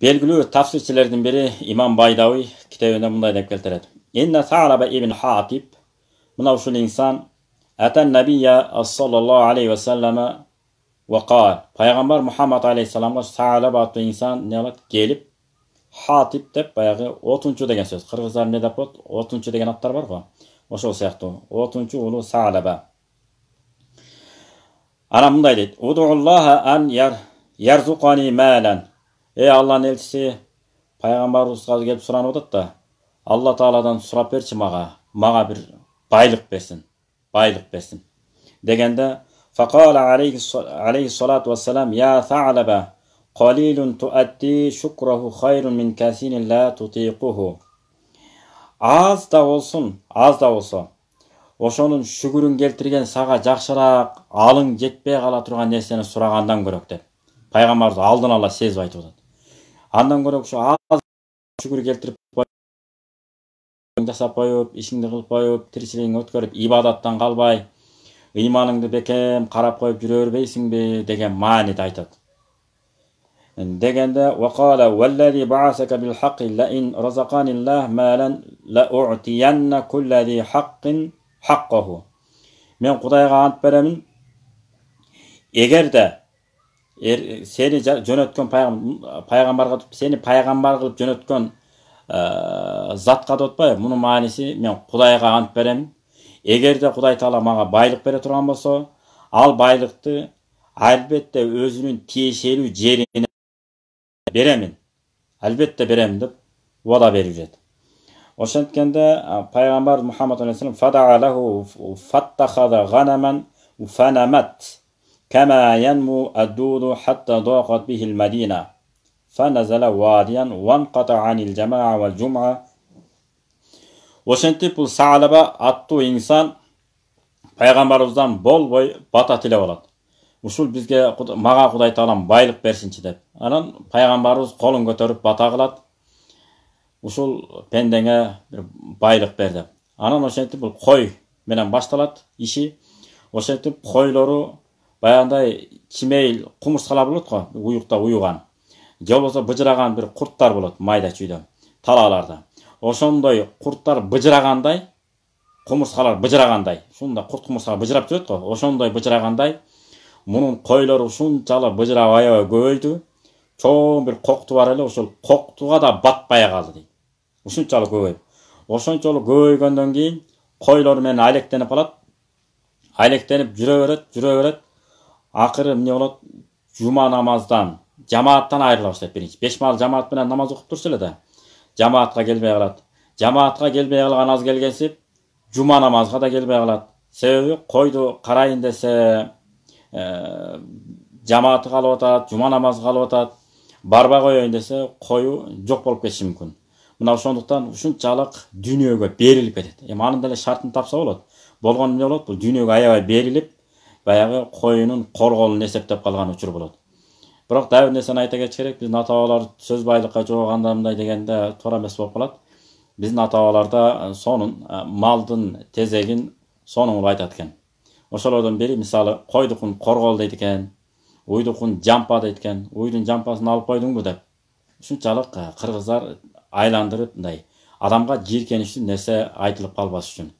белгілі тафсиршілердің бірі имам байдауи кітабында мындай деп келтіреді инна сараба ибн хатиб мынау шул инсан атан набия саллаллаху алейхи ва وقال пайғамбар мұхаммад алейхисаламға сараба атты инсан неғылады келіп хатиб деп баяғы отыншы деген сөз қырғыздар не деп қояды отыншы деген аттар бар ғой ошол сияқты отыншы ұлы сараба ана мындай дейді е алланың елшісі пайғамбарымызға келіп сұранып отырды да алла тағаладан сұрап берші маға маға бір байлық берсін байлық берсін дегенде аз да болсын аз да болса ошонун шүгүрүн келтирген саға жакшыраак алың жетпей кала турган нерсени сурагандан көрөк деп пайгамбарыбыз алдын ала сезип айтып атат андан көрө ушу аз шүгүр келтирип жасап коюп ишиңди кылып коюп тиричилигиңди өткөрүп ибадаттан калбай ыйманыңды бекем карап коюп жүрө бербейсиңби деген мааниде айтат дегенде وقال والذي بعثك بالحق لئن رزقني الله مالا لأعطين كل ذي حق حقه мен құдайға ант беремин егер де сени сені жөнөткөн пайгамбарга сени пайгамбар кылып жөнөткөн э, затка деп атпайбы мунун мааниси мен кудайга ант берем эгерде кудай таала мага байлык бере турган болсо ал байлыкты албетте өзүнүн тиешелүү жерине беремин албетте берем деп убада берип жүрөт ошенткенде пайгамбар мухаммад алейхисалам كما ينمو الدود حتى ضاقت به المدينة فنزل واديا وانقطع عن الجماعة والجمعة ошентип бул саалаба аттуу инсан пайгамбарыбыздан болбой бата тилеп алат ушул бизге мага кудай таалам байлык берсинчи деп анан пайгамбарыбыз колун көтөрүп бата кылат ушул пендеңе бир байлык бер деп анан ошентип бул кой менен башталат иши ошентип койлору баяғындай кимейл құмырсқалар болады ғой ұйықта ұйыған же болмаса быжыраған бір құрттар болады майда чүйде талаларда ошондой құрттар быжырағандай құмырсқалар быжырағандай сонда құрт құмырсқалар быжырап жүреді ғой ошондой быжырағандай мұның қойлары соншалык быжырап аябай көбөйдү чоң бир кокту бар эле ошол коктуга да батпай калды дейт ушунчалык көбөйүп ошончолук көбөйгөндөн кийин койлор менен алектенип калат алектенип жүрө берет жүрө берет ақыры міне болады жұма намаздан жамааттан айырыла бастайды бірінші мал жамаатпенен намаз оқып тұрса да жамаатқа келмей қалады жамаатқа келмей қалған аз келгенсіп жұма намазға да келмей қалады себебі қойды қарайын десе ә, жамааты қалып атады жұма намазы қалып атады барбай қояйын десе қою жоқ болып кетіші мүмкін мына ошондуктан ушунчалык дүйнөгө берилип кетет эми анын деле шартын тапса болот болгону эмне болот бул дүйнөгө аябай берилип баягы коюнун корголун эсептеп калган учур болот бирок дагы бир нерсени айта кетиш керек биздин ата бабалар сөз байлыкка жоогоганда мындай дегенде туура эмес болуп калат биздин ата бабаларда сонун малдын тезегин сонун кылып айтат экен ошолордун бири мисалы койдукун коргол дейт экен уйдукун жампа дейт экен уйдун жампасын алып койдуңбу деп ушунчалык кыргыздар айландырып мындай адамга жийиркеничтүү нерсе айтылып калбаш үчүн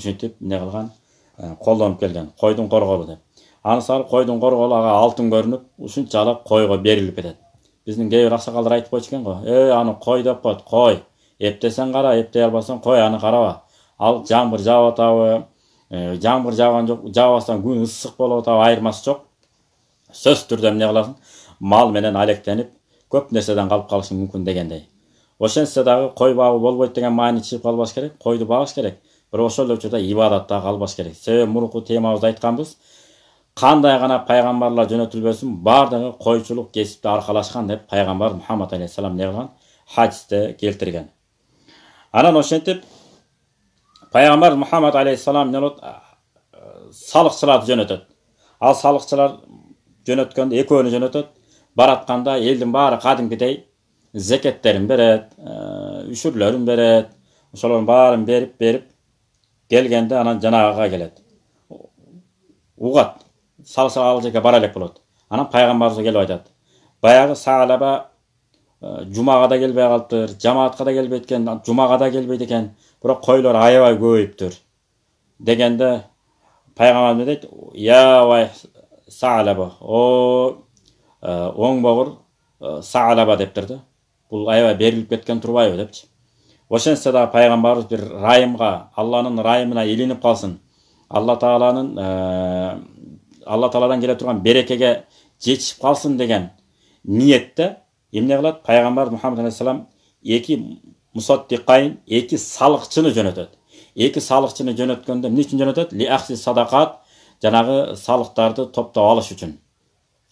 ушинтип эмне кылган Ә, қолданып келген қойдың қорғабы деп аны салып қойдың қорғалы алтын көрініп ушунчалык қойға беріліп кетеді біздің кейбір ақсақалдар айтып қойшы екен ғой ей ана қой деп қойды қой ептесең қара ептей албасаң қой аны қараба ал жаңбыр жаап атабы ә, жаңбыр жауған жоқ жауып күн ыссық болып атабы айырмасы жоқ сөз түрде эмне кыласың мал менен алектенип көп нәрседен қалып қалышың мүмкін дегендей ошентсе дагы қой бағу болбойт деген маани түсініп калбаш керек қойды бағыш керек бір ошол учурда ибадатта калбаш керек себеби мурунку темабызда айтканбыз кандай гана пайгамбарлар жөнөтүлбөсүн баардыгы койчулук кесипти аркалашкан деп пайгамбар мухаммад алейхисалам эмне кылган хадисте келтирген анан ошентип пайгамбар мухаммад алейхисалам эмне болот салыкчыларды жөнөтөт ал салыкчылар жөнөткөндө экөөнү жөнөтөт баратканда элдин баары кадимкидей зекеттерин берет үшүрлөрүн берет ошолордун баарын берип берип келгенде анан жанагыга келет угат ал жерге бара элек болот анан пайгамбарыбызга келип айтат баягы саалаба жумага да келбей калыптыр жамаатка да келбейт экен жумага да келбейт экен бирок койлор аябай көбөйүптүр дегенде пайгамбар эмне дейт ябай саалаба о оң богур саалаба дептир да бул аябай берилип кеткен турбайбы депчи дагы пайгамбарыбыз бир райымға алланын райымына илинип калсын алла тааланын алла тааладан келе турган берекеге жетишип калсын деген ниетте эмне кылат пайгамбар мухаммад алейхисалам эки мусаддиқайн эки салыкчыны жөнөтөт эки салыкчыны жөнөткөндө эмне үчүн жөнөтөт лиахси садакат жанагы салыктарды топтоп алыш үчүн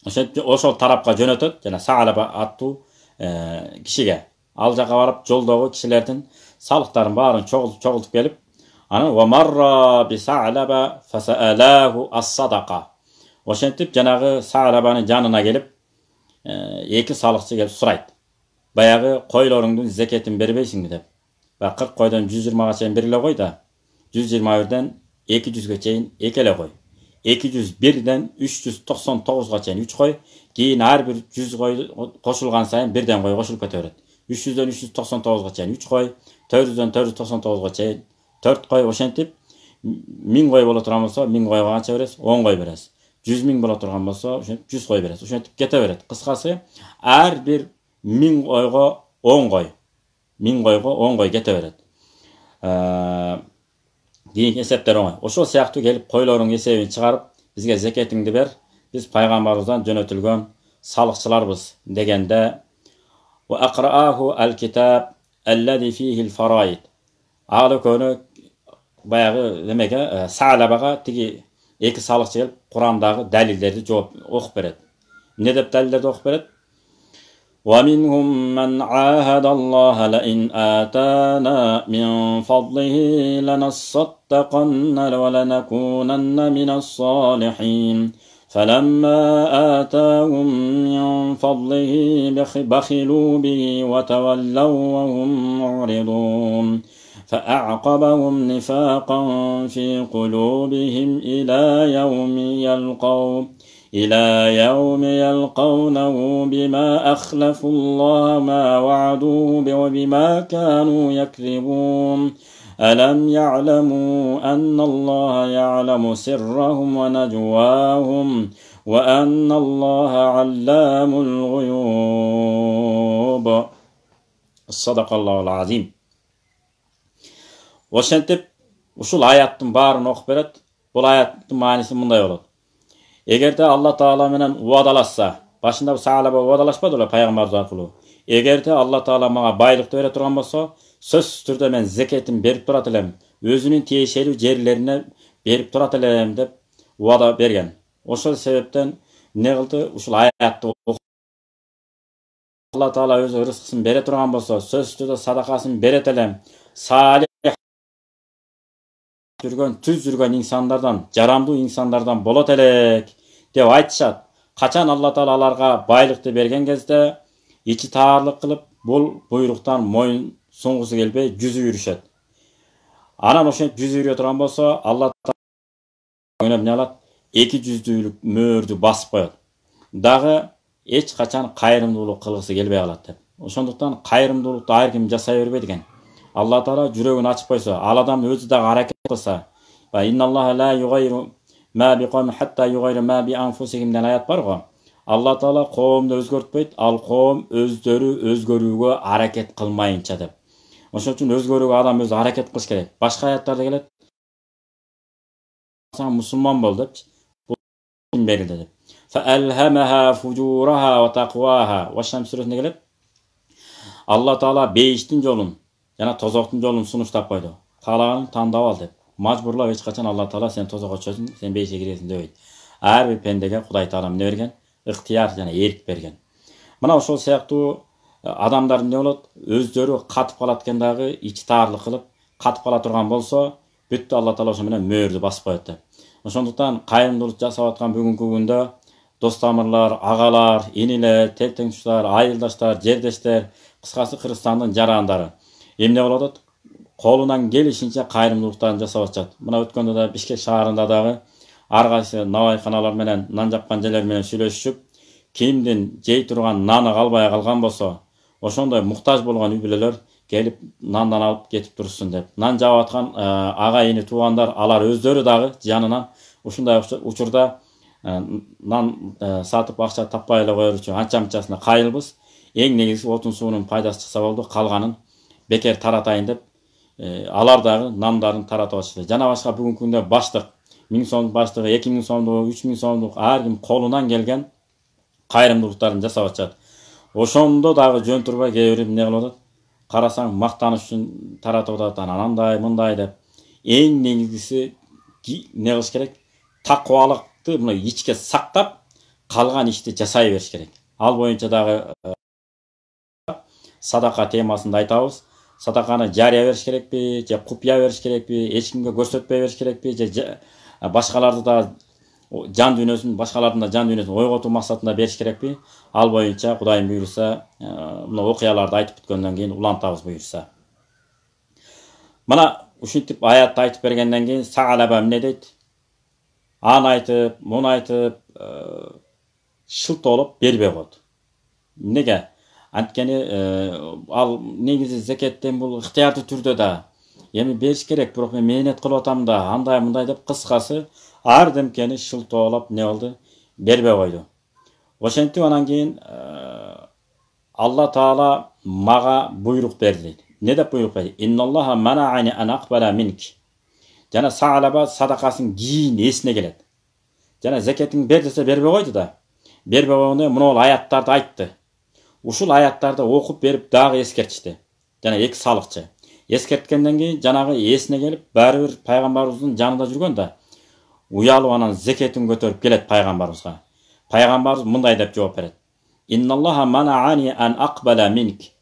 ошентип ошол тарапка жөнөтөт жана саалаба аттуу кишиге Ал жаға барып жолдағы кішілердің салықтарын барын чоғылтып келіп, анын «Ва марра би сағалаба ас-садақа». Ошын жанағы сағалабаны жанына келіп, «Ә, екі салықсы келіп сұрайды. Баяғы қойл орындың зекетін бербейсін мүдіп. Ба қырқ қойдан 120-ға сен берілі қой да, 120-ден 200-ге чейін екелі қой. 201-ден 399-ға чейін үш қой, кейін әр 100 қой қошылған сайын бірден қой қошыл көтеуреді. 300дөн 399га чейин 3 кой, 400дөн 499га чейин 4 қой ошентип 1000 қой боло турган 1000 койго канча беребиз? 10 қой беребиз. 100000 миң боло турган болсо 100 қой беребиз. Ошентип кете береді қысқасы, ар бир 1000 койго 10 қой, 1000 койго 10 кой кете берет. Ә, Дейін есептер оңай. Ошол сияқты келіп қойлорың есебін шығарып, бізге зекетіңді бер, біз пайғамбарымыздан жөнөтүлгөн салықшыларбыз дегенде وأقرأه الكتاب الذي فيه الفرائض على كونه باغ دمك سالة بقى تيجي إيك سالة سيل قرآن داغ دليل دردي جواب أخبرت ندب دليل أخبرت ومنهم من عاهد الله لئن آتانا من فضله لنصدقن ولنكونن من الصالحين فلما آتاهم من فضله بخلوا به وتولوا وهم معرضون فأعقبهم نفاقا في قلوبهم إلى يوم يلقون إلى يوم يلقونه بما أخلفوا الله ما وعدوه وبما كانوا يكذبون ألم يعلموا أن الله يعلم سرهم ونجواهم وأن الله علام الغيوب صدق الله العظيم ошентип ушул аяттын баарын окуп берет бул аяттын мааниси мындай болот эгерде алла таала менен убадалашса башында сахаба убадалашпады беле пайгамбар аркылуу Егер эгерде алла таала маған байлықты бере тұрған болса, сөз түрдө мен зекетин берип турат элем өзінің тиешелүү жерлеріне берип турат элем деп убада берген Осы себептен не қылды? ушул аятты алла таала өзү рызкысын бере турган болсо сөзсүз түрдө садакасын берет элем салих жүрген, түз жүрген инсандардан жарамды инсандардан болот элек деп айтышат качан алла таала аларга байлыкты берген кезде ичи таарлык кылып бул буйруктан моюн сунгусу келбей жүз үйрүшөт анан ошентип жүз үйрө турган болсо алла ойноп эмне кылат эки жүздүүлүк мөөрдү басып коет дагы эч качан кайрымдуулук кылгысы келбей калат деп ошондуктан кайрымдуулукту ар ким жасай бербейт экен алла таала жүрөгүн ачып койсо ал адам өзү дагы аракет кылса деген аят бар го алла тағала қоғамды өзгертпейді ал қоғам өздері өзгеруге әрекет қылмайынша деп ошон үчүн өзгөрүүгө адам өзү аракет кылыш керек башка аяттарда келет мусулман бол депчи деп келет алла таала бейиштин жолун жана тозоктун жолун сунуштап койду каалаганыңды тандап ал деп мажбурлап эч качан алла таала сен тозокко түшөсүң сен бейишке киресиң дебейт ар бир пендеге кудай таала эмне берген ықтияр және ерік берген мына ошол сыяктуу адамдар эмне болот өздөрү катып калат экен дагы таарлык кылып катып кала турган болсо бүттү алла таала ошо менен мөөрдү басып коет деп ошондуктан кайрымдуулук жасап аткан бүгүнкү күндө дос тамырлар агалар инилер тең айылдаштар жердештер кыскасы кыргызстандын жарандары эмне болуп атат колунан келишинче кайрымдуулуктарын жасап атышат мына өткөндө да бишкек шаарында дагы әрқайсысы наубайханалар менен нан жапкан жерлер менен сүйлөшүшүп кимдин жей турган наны калбай калган болсо ошондой муктаж болгон үй бүлөлөр келип нандан алып кетип турушсун деп нан жаап аткан э, ага эни туугандар алар өздөрү дагы жанынан ушундай учурда э, нан э, сатып акча таппай эле кое берчү анча мынчасына кайылбыз эң негизгиси отун суунун пайдасы чыкса болду калганын бекер таратайын деп алар дагы нандарын таратып атышты жана башка бүгүнкү күндө баштык миң сомдук баштыгы эки миң 3000 үч әр сомдук қолынан ким колунан келген кайрымдуулуктарын жасап атышат ошондо дагы турбай кээ бир эмне кылып атат карасаң мактаныш үчүн таратып атат анан андай мындай деп эң негизгиси эмне кылыш керек такыбалыкты мына ичке сактап калган ишти жасай бериш керек ал боюнча дагы э, садака темасында айтабыз садаканы жарыя бериш керекпи же купуя бериш керекпи эч кимге көрсөтпөй бериш керекпи же башкаларды да жан дүйнөсүн башкалардын да жан дүйнөсүн ойготуу максатында бериш керекпи ал боюнча кудайым буюрса э, мына окуяларды айтып бүткөндөн кийин улантабыз буюрса мына ушинтип аятты айтып бергенден кийин саалаба эмне дейт аны айтып муну айтып э, шылтоолоп бербей коет эмнеге анткени э, ал негизи зекеттен бул ыктыярдуу түрдө да эми бериш керек бирок мен мээнет кылып атам да андай мындай деп кыскасы демкени шылтоолоп эмне кылды бербей койду ошентип анан кийин алла таала мага буйрук берди дейт эмне деп буйрук берди инналлаха манаани минк жана саалаба садакасын кийин эсине келет жана зекетін бер десе бербей койду да бербей мына ол аяттарды айтты ушул аяттарды окуп берип дагы эскертишти жана эки салыкчы ескерткеннен кейін жаңағы есіне келіп бәрібір пайғамбарымыздың жанында жүрген да ұялып анан зекетін көтеріп келеді пайғамбарымызға пайғамбарымыз мындай деп жауап береді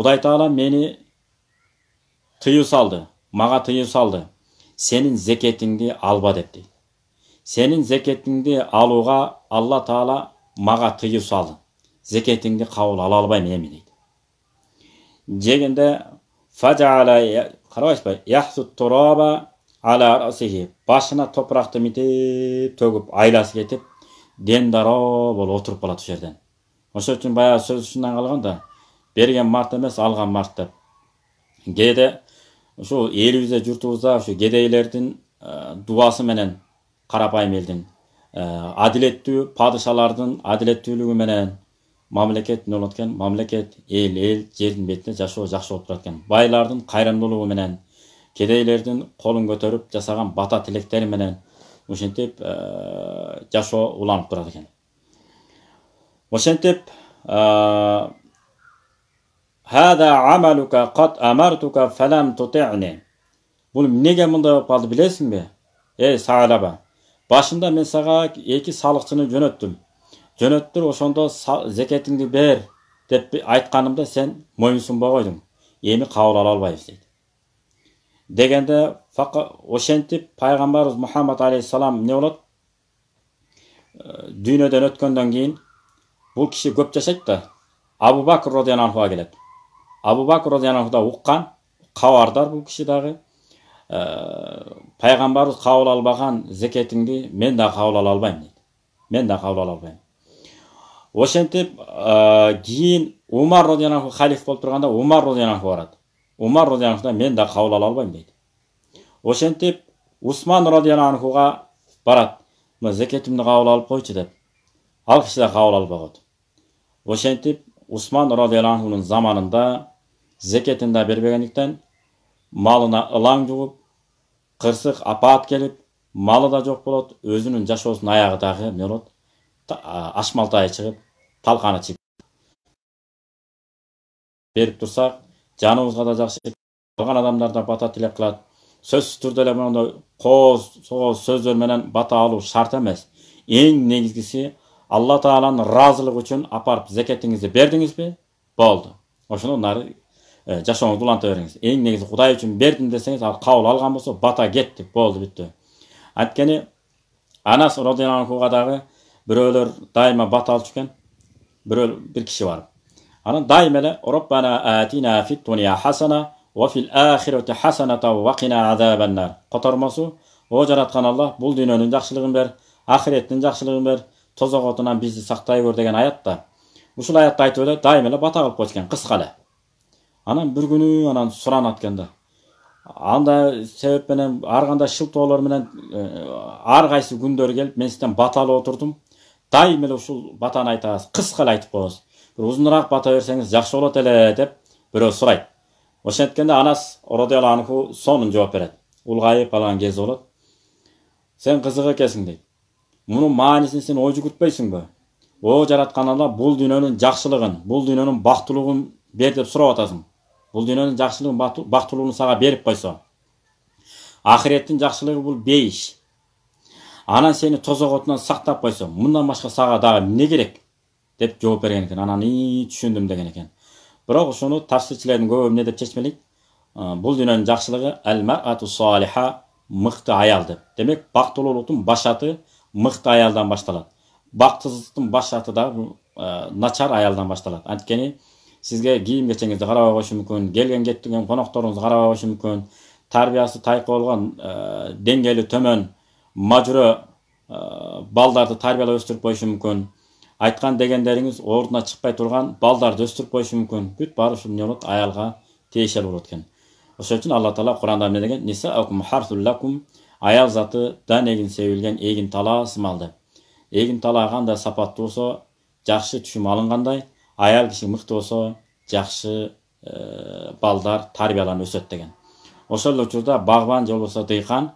құдай тағала мені тыю салды маған тыю салды сенің зекетіңді алба деп дейді сенің зекетіңді алуға алла тағала маға тыю салды зекетіңді қабыл ала алмаймын эми дейді жегенде فَجَعَلَ қарабайсыз ба яхсу тураба ала расихи басына топырақты митіп төгіп айласы кетіп дендаро болып отырып қалады осы жерден ошол үчүн баягы сөз ушундан калган да берген март эмес алган март деп кээде ушул элибизде журтубузда ушу кедейлердин дубасы менен карапайым элдин адилеттүү падышалардын адилеттүүлүгү менен мамлекет болоткен мамлекет эл эл жердин бетинде жашоо жакшы болуп турат экен байлардын кайрымдуулугу менен кедейлердин колун көтөрүп жасаган бата тилектери менен ушинтип ә, жашоо уланып турат экен ошентип ә, бул эмнеге мындай болуп калды билесиңби эй саалаба башында мен сага эки салыкчыны жөнөттүм жөнөттүр ошондо зекетиңди бер деп айтканымда сен моюнсунбай койдуң эми кабыл ала албайбыз дейт дегенде ошентип пайгамбарыбыз мухаммад алейхисалам эмне болот э, дүйнөдөн өткөндөн кийин бул киши көп жашайт да абу бакр розияланхуга келет абу бакр да уккан кабардар бул киши дагы э, пайгамбарыбыз кабыл албаган зекетиңди мен дагы кабыл ала албайм дейт мен дагы кабыл ала албайм ошентип кийин умар анху халиф болуп турганда умар розияллаху барат умар розияллахудан мен да кабыл ала албайм дейт ошентип усман анхуга барат мына зекетимди кабыл алып койчу деп ал киши да кабыл коет ошентип усман розияллахунун заманында зекетин да бербегендиктен малына ылаң жугуп кырсык апаат келип малы да жок болот өзүнүн жашоосунун аягы дагы эмне болот ашмалтай шығып талқаны тиіп беріп тұрсақ жанымызға да жақсы қалған адамдар да бата тілеп қылады сөз түрдө эле мындай кооз сооз сөздөр менен бата алуу шарт эмес эң негизгиси алла тааланын ыраазылыгы үчүн апарып зекетиңизди бердиңизби болду ошондон нары э, жашооңузду уланта бериңиз эң негизи кудай үчүн бердим десеңиз ал кабыл алган болсо бата кетти болду бүттү анткени анас розиаллахуга дагы біреулер дайыма batal tushgan birov бір kishi бар анан дайым эле robbana atina о dunya hasana va fil oxirati о жаратқан алла бұл дүниенің жақсылығын бер ахиреттин жакшылыгын бер тозақ отынан бізді сақтай көр деген аят аятта ушул аятты айтып эле дайыма эле бата кылып экен кыска эле анан бир күнү анан суранат экен да андай себеп менен ар кандай шылтоолор менен ар кайсы күндөр келип мен сизден бата алып отурдум дайым эле ушул батаны айтабыз кыска эле айтып коебуз бир узунураак бата берсеңиз жакшы болот эле деп бирөө сурайт ошенткенде анас родиалла анху сонун жооп берет улгайып калган кези болот сен кызык экенсиң дейт мунун маанисин сен ой жүгүртпөйсүңбү о жараткан алла бул дүйнөнүн жакшылыгын бул дүйнөнүн бактылуугун бер деп сурап атасың бул дүйнөнүн жакшылыгын бактылуулугун сага берип койсо ахиреттин жакшылыгы бул бейиш ана сені тозақ отынан сақтап қойса мұндан басқа саған дағы не керек деп жауап берген екен ананы түсіндім деген екен бірақ соны тафсирчилердин көбү не деп шешпелейді э, бұл дүниенің жақсылығы әл салиха мыкты аял деп демек бактылуулуктун башаты мыкты аялдан башталат бактысыздыктын башаты да ә, начар аялдан башталат анткени сизге кийим кечеңизди карабай коюшу мүмкін келген кеткен конокторуңузду карабай мүмкін тәрбиесі тарбиясы болған болгон э, деңгээли төмөн мажүрө э, балдарды тарбиялап өстүрүп коюшу мүмкүн айткан дегендериңиз ордуна чыкпай турган балдарды өстүрүп коюшу мүмкүн бүт баары ушул эмне болот аялга тиешелүү болот экен ошон үчүн алла таала куранда эмне деген аял заты дан эгин себилген эгин талаасы мал деп эгин талаа кандай сапаттуу болсо жакшы түшүм алынгандай аял киши мыкты болсо жакшы э, балдар тарбияланып өсөт деген ошол эле учурда багбан же болбосо дыйкан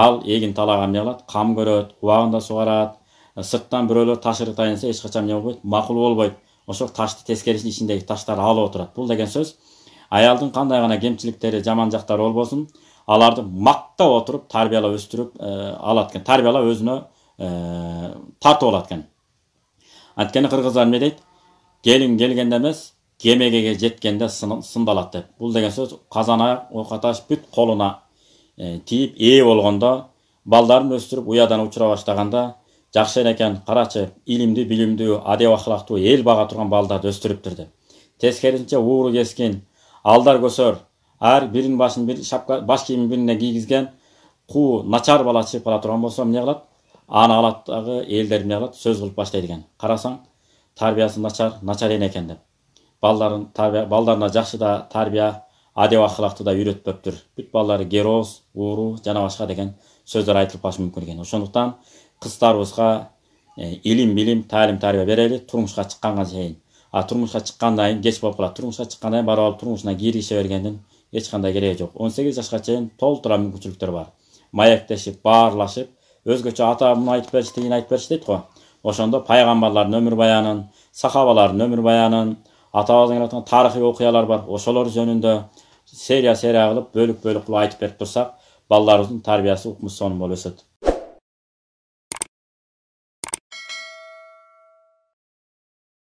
ал егін талаған не қылады қам көреді уағында суғарады сырттан біреулер тас ырғытайын десе ешқашан не болмайды мақұл болмайды ошол ташты тескерисинче ичиндеги таштар алып отурат бул деген сөз аялдын кандай гана кемчиликтери жаман жактары болбосун аларды мактап отуруп тарбиялап өстүрүп э, алат экен тарбиялап өзүнө э, тартып алат экен анткени қырғыздар эмне дейт келин келгенде эмес кемегеге жеткенде сындалат деп бул деген сөз казан аяк таш бүт колуна Э, тиіп ээ болғанда балдарын өстіріп ұядан ұшыра баштағанда жақсы екен қарашы илимдүү білімді адеп ахлактуу ел баға тұрған балдарды өстүрүптүр деп тескерисинче ууру кескен алдар көсөр әр бірін басын бір шапка бас кийимин бирине кийгизген куу начар бала шығып кала тұрған болса не кылат аны қаладағы елдер не кылат сөз қылып баштайт экен қарасаң тәрбиесі начар начар эне деп балдарын балдарына жақсы да тарбия адеп ахлакты да үйрөтпөптүр бүт балдары героз ууру жана башка деген сөздөр айтылып калышы мүмкүн экен ошондуктан кыздарыбызга э, илим билим таалим тарбия берели турмушка чыкканга чейин а турмушка чыккандан кийин кеч болуп калат турмушка чыккандан кийин барып алып турмушуна киригише бергендин эч кандай кереги жок он сегиз жашка чейин толтура мүмкүнчүлүктөр бар маектешип баарлашып өзгөчө ата муну айтып берчи тигини айтып берчи дейт го ошондо пайгамбарлардын өмүр баянын сахабалардын өмүр баянын атабыздын тарыхый окуялар бар ошолор жөнүндө seriya seriya qilib bo'lib bo'lib qilib aytib berib tursak bolalarimizni tarbiyasi hukmi son bo'lib